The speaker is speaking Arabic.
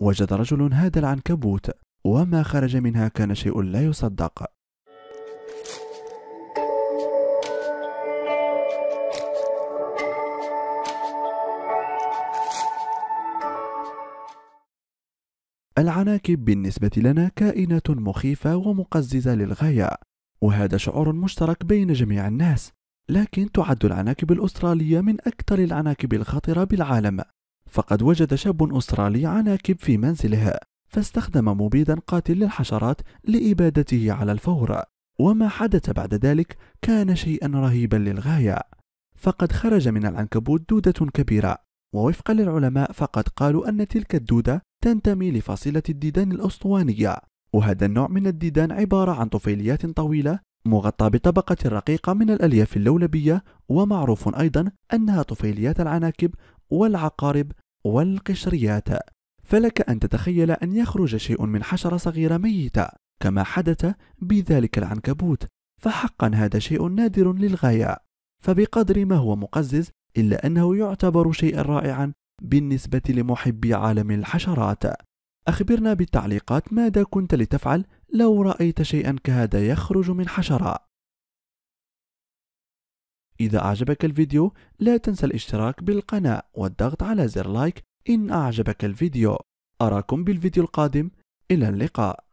وجد رجل هذا العنكبوت وما خرج منها كان شيء لا يصدق العناكب بالنسبة لنا كائنات مخيفة ومقززة للغاية، وهذا شعور مشترك بين جميع الناس، لكن تعد العناكب الأسترالية من أكثر العناكب الخطرة بالعالم، فقد وجد شاب أسترالي عناكب في منزلها فاستخدم مبيدا قاتل للحشرات لإبادته على الفور وما حدث بعد ذلك كان شيئا رهيبا للغاية فقد خرج من العنكبوت دودة كبيرة ووفقا للعلماء فقد قالوا أن تلك الدودة تنتمي لفصيلة الديدان الأسطوانية وهذا النوع من الديدان عبارة عن طفيليات طويلة مغطى بطبقة رقيقة من الألياف اللولبية ومعروف أيضا أنها طفيليات العناكب والعقارب والقشريات فلك أن تتخيل أن يخرج شيء من حشرة صغيرة ميتة كما حدث بذلك العنكبوت فحقا هذا شيء نادر للغاية فبقدر ما هو مقزز إلا أنه يعتبر شيئا رائعا بالنسبة لمحبي عالم الحشرات أخبرنا بالتعليقات ماذا كنت لتفعل لو رأيت شيئا كهذا يخرج من حشرة إذا أعجبك الفيديو لا تنسى الاشتراك بالقناة والضغط على زر لايك إن أعجبك الفيديو أراكم بالفيديو القادم إلى اللقاء